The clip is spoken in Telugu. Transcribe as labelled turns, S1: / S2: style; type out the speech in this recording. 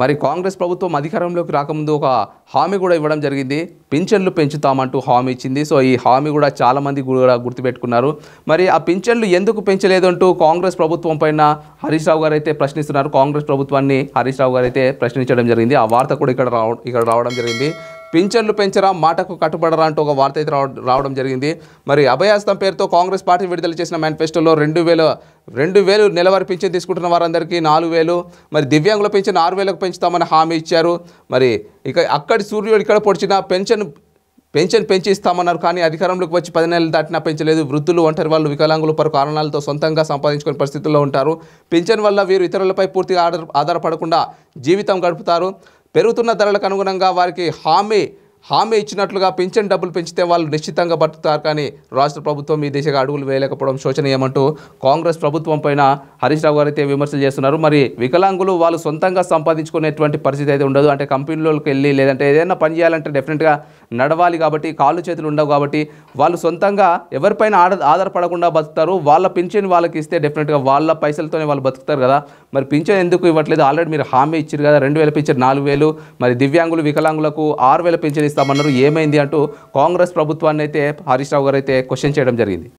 S1: మరి కాంగ్రెస్ ప్రభుత్వం అధికారంలోకి రాకముందు ఒక హామీ కూడా ఇవ్వడం జరిగింది పింఛన్లు పెంచుతామంటూ హామీ ఇచ్చింది సో ఈ హామీ కూడా చాలామంది కూడా గుర్తుపెట్టుకున్నారు మరి ఆ పింఛన్లు ఎందుకు పెంచలేదంటూ కాంగ్రెస్ ప్రభుత్వం పైన హరీష్ రావు గారు అయితే ప్రశ్నిస్తున్నారు కాంగ్రెస్ ప్రభుత్వాన్ని హరీష్ రావు గారు అయితే ప్రశ్నించడం జరిగింది ఆ వార్త కూడా ఇక్కడ రావ ఇక్కడ రావడం జరిగింది పింఛన్లు పెంచరా మాటకు కట్టుబడరా అంటూ ఒక వార్త అయితే రావడం జరిగింది మరి అభయాస్తం పేరుతో కాంగ్రెస్ పార్టీ విడుదల చేసిన మేనిఫెస్టోలో రెండు వేలు రెండు వేలు నెలవారి పింఛన్ తీసుకుంటున్న వారందరికీ నాలుగు వేలు మరి దివ్యాంగుల పెన్షన్ ఆరు వేలకు పెంచుతామని హామీ ఇచ్చారు మరి ఇక అక్కడి సూర్యుడు ఇక్కడ పొడిచిన పెన్షన్ పెన్షన్ పెంచి ఇస్తామన్నారు కానీ అధికారంలోకి వచ్చి పది నెలలు దాటినా పెంచలేదు వృద్ధులు ఒంటరి వాళ్ళు వికలాంగులు పలు కారణాలతో సొంతంగా సంపాదించుకునే పరిస్థితుల్లో ఉంటారు పెన్షన్ వల్ల వీరు ఇతరులపై పూర్తిగా ఆధారపడకుండా జీవితం గడుపుతారు పెరుగుతున్న ధరలకు అనుగుణంగా వారికి హామీ హామీ ఇచ్చినట్లుగా పింఛన్ డబ్బులు పెంచితే వాళ్ళు నిశ్చితంగా బతుకుతారు కానీ రాష్ట్ర ప్రభుత్వం ఈ దిశగా అడుగులు వేయలేకపోవడం శోచనీయమంటూ కాంగ్రెస్ ప్రభుత్వం పైన హరీష్ రావు గారు అయితే విమర్శలు చేస్తున్నారు మరి వికలాంగులు వాళ్ళు సొంతంగా సంపాదించుకునేటువంటి పరిస్థితి అయితే ఉండదు అంటే కంపెనీలోకి వెళ్ళి లేదంటే ఏదైనా పని చేయాలంటే డెఫినెట్గా నడవాలి కాబట్టి కాళ్ళు చేతులు ఉండవు కాబట్టి వాళ్ళు సొంతంగా ఎవరిపైన ఆధారపడకుండా బతుకుతారు వాళ్ళ పింఛన్ వాళ్ళకి ఇస్తే డెఫినెట్గా వాళ్ళ పైసలతోనే వాళ్ళు బతుకుతారు కదా మరి పింఛన్ ఎందుకు ఇవ్వట్లేదు ఆల్రెడీ మీరు హామీ ఇచ్చారు కదా రెండు వేల పింఛన్ నాలుగు వేలు మరి దివ్యాంగులు వికలాంగులకు ఆరు వేల పింఛన్ ఇస్తామన్నారు ఏమైంది అంటూ కాంగ్రెస్ ప్రభుత్వాన్ని అయితే హరీష్ రావు గారు అయితే క్వశ్చన్ చేయడం జరిగింది